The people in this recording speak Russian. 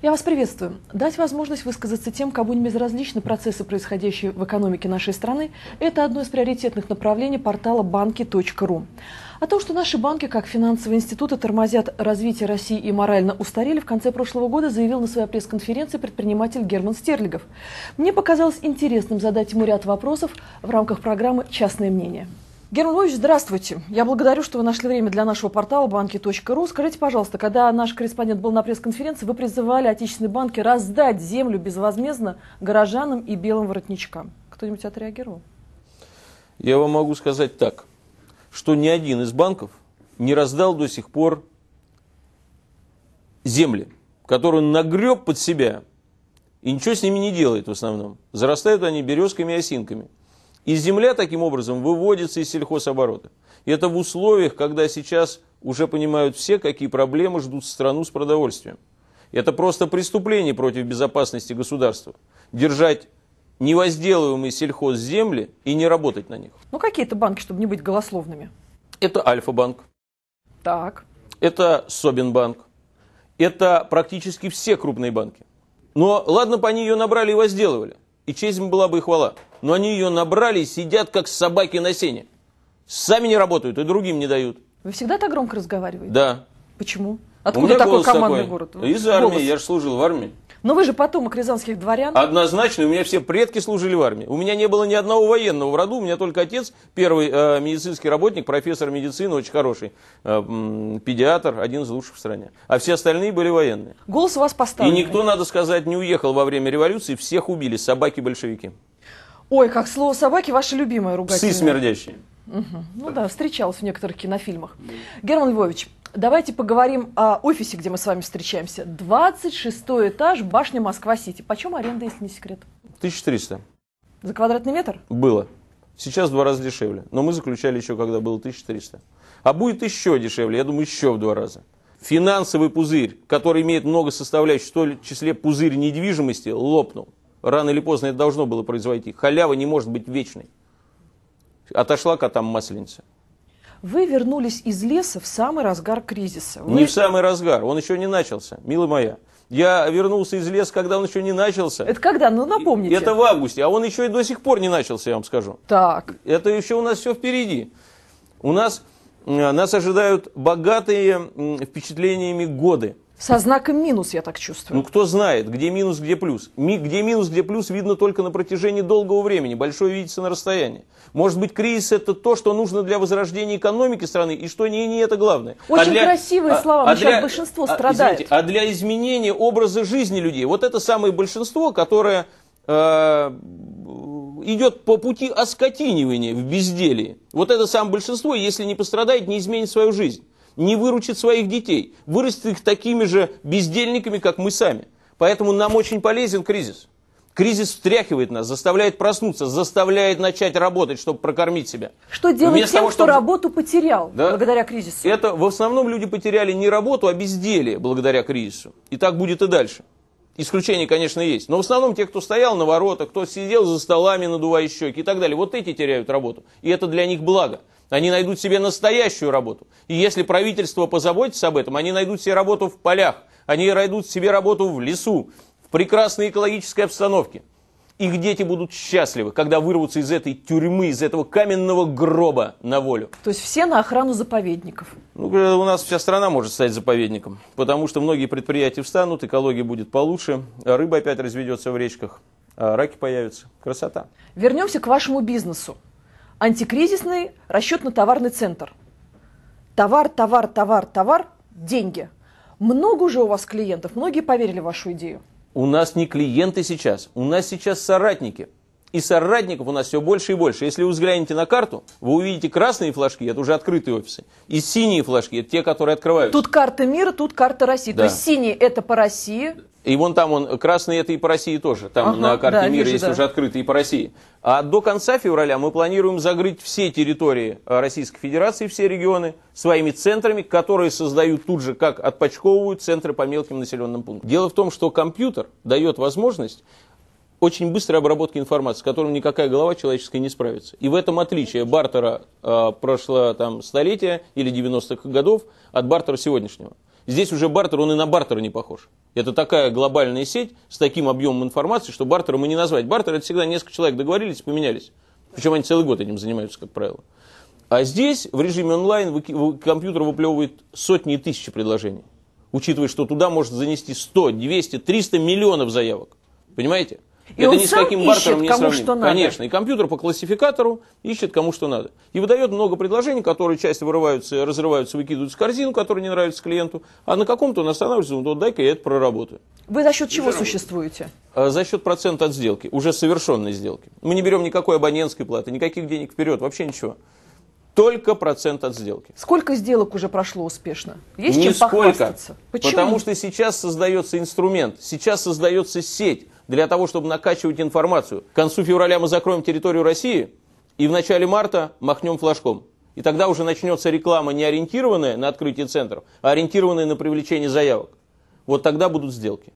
Я вас приветствую. Дать возможность высказаться тем, кому не безразличны процессы, происходящие в экономике нашей страны, это одно из приоритетных направлений портала банки.ру. О том, что наши банки, как финансовые институты, тормозят развитие России и морально устарели, в конце прошлого года заявил на своей пресс-конференции предприниматель Герман Стерлигов. Мне показалось интересным задать ему ряд вопросов в рамках программы «Частное мнение». Герман Львович, здравствуйте. Я благодарю, что вы нашли время для нашего портала банки.ру. Скажите, пожалуйста, когда наш корреспондент был на пресс-конференции, вы призывали отечественные банки раздать землю безвозмездно горожанам и белым воротничкам. Кто-нибудь отреагировал? Я вам могу сказать так, что ни один из банков не раздал до сих пор земли, которые нагреб под себя и ничего с ними не делает в основном. Зарастают они березками и осинками – и земля таким образом выводится из сельхозоборота. И это в условиях, когда сейчас уже понимают все, какие проблемы ждут страну с продовольствием. Это просто преступление против безопасности государства. Держать невозделываемые сельхозземли и не работать на них. Ну какие это банки, чтобы не быть голословными? Это Альфа-банк. Так. Это Собинбанк. Это практически все крупные банки. Но ладно бы они ее набрали и возделывали – и честь им была бы и хвала. Но они ее набрали и сидят, как собаки на сене. Сами не работают и другим не дают. Вы всегда так громко разговариваете? Да. Почему? Откуда такой командный такой. город? Из армии, я же служил в армии. Но вы же потомок рязанских дворян. Однозначно, у меня все предки служили в армии. У меня не было ни одного военного в роду, у меня только отец, первый э, медицинский работник, профессор медицины, очень хороший, э, э, педиатр, один из лучших в стране. А все остальные были военные. Голос у вас поставлен. И никто, надо сказать, не уехал во время революции, всех убили, собаки-большевики. Ой, как слово собаки, ваше любимое ругательное. Псы смердящие. Угу. Ну да, встречалась в некоторых кинофильмах. Герман Львович, давайте поговорим о офисе, где мы с вами встречаемся. 26 этаж, башня Москва-Сити. Почем аренда, если не секрет? 1300. За квадратный метр? Было. Сейчас в два раза дешевле. Но мы заключали еще, когда было 1300. А будет еще дешевле, я думаю, еще в два раза. Финансовый пузырь, который имеет много составляющих, в том числе пузырь недвижимости, лопнул. Рано или поздно это должно было произойти. Халява не может быть вечной отошла там маслинца. Вы вернулись из леса в самый разгар кризиса. Вы... Не в самый разгар, он еще не начался, милая моя. Я вернулся из леса, когда он еще не начался. Это когда? Ну, напомните. Это в августе, а он еще и до сих пор не начался, я вам скажу. Так. Это еще у нас все впереди. У нас, э, нас ожидают богатые впечатлениями годы. Со знаком минус, я так чувствую. Ну, кто знает, где минус, где плюс. Ми, где минус, где плюс, видно только на протяжении долгого времени. Большое видится на расстоянии. Может быть, кризис – это то, что нужно для возрождения экономики страны, и что не, не это главное. А Очень а для, красивые а, слова, а, сейчас для, а большинство а, страдает. Извините, а для изменения образа жизни людей. Вот это самое большинство, которое э, идет по пути оскотинивания в безделии. Вот это самое большинство, если не пострадает, не изменит свою жизнь не выручит своих детей, вырастет их такими же бездельниками, как мы сами. Поэтому нам очень полезен кризис. Кризис встряхивает нас, заставляет проснуться, заставляет начать работать, чтобы прокормить себя. Что делать Вместо тем, того, чтобы... кто работу потерял да? благодаря кризису? Это в основном люди потеряли не работу, а безделие благодаря кризису. И так будет и дальше. Исключения, конечно, есть. Но в основном те, кто стоял на воротах, кто сидел за столами, надувая щеки и так далее, вот эти теряют работу. И это для них благо. Они найдут себе настоящую работу. И если правительство позаботится об этом, они найдут себе работу в полях, они найдут себе работу в лесу, в прекрасной экологической обстановке. Их дети будут счастливы, когда вырвутся из этой тюрьмы, из этого каменного гроба на волю. То есть все на охрану заповедников? Ну, э, у нас вся страна может стать заповедником, потому что многие предприятия встанут, экология будет получше, а рыба опять разведется в речках, а раки появятся. Красота. Вернемся к вашему бизнесу. Антикризисный расчетно-товарный центр. Товар, товар, товар, товар, деньги. Много уже у вас клиентов, многие поверили в вашу идею. У нас не клиенты сейчас, у нас сейчас соратники. И соратников у нас все больше и больше. Если вы взглянете на карту, вы увидите красные флажки, это уже открытые офисы, и синие флажки, это те, которые открываются. Тут карта мира, тут карта России. Да. То есть синие это по России, и вон там он, красный это и по России тоже. Там ага, на карте да, мира вижу, есть да. уже открытый и по России. А до конца февраля мы планируем загрыть все территории а, Российской Федерации, все регионы своими центрами, которые создают тут же, как отпочковывают центры по мелким населенным пунктам. Дело в том, что компьютер дает возможность очень быстрой обработки информации, с которым никакая голова человеческая не справится. И в этом отличие бартера э, прошлого там, столетия или 90-х годов от бартера сегодняшнего. Здесь уже бартер, он и на бартер не похож. Это такая глобальная сеть с таким объемом информации, что бартера мы не назвать. Бартер это всегда несколько человек договорились, поменялись. Причем они целый год этим занимаются, как правило. А здесь в режиме онлайн компьютер выплевывает сотни и тысячи предложений. Учитывая, что туда может занести 100, 200, 300 миллионов заявок. Понимаете? И это он ни с каким бартером не сравним. Что надо. Конечно, и компьютер по классификатору ищет кому что надо. И выдает много предложений, которые часть вырываются, разрываются, выкидывают в корзину, которые не нравятся клиенту, а на каком-то он останавливается, ну вот дай-ка я это проработаю. Вы за счет и чего существуете? А, за счет процента от сделки, уже совершенной сделки. Мы не берем никакой абонентской платы, никаких денег вперед, вообще ничего только процент от сделки. Сколько сделок уже прошло успешно? Есть Нисколько, чем похвастаться? Почему? Потому что сейчас создается инструмент, сейчас создается сеть для того, чтобы накачивать информацию. К концу февраля мы закроем территорию России и в начале марта махнем флажком. И тогда уже начнется реклама не ориентированная на открытие центров, а ориентированная на привлечение заявок. Вот тогда будут сделки.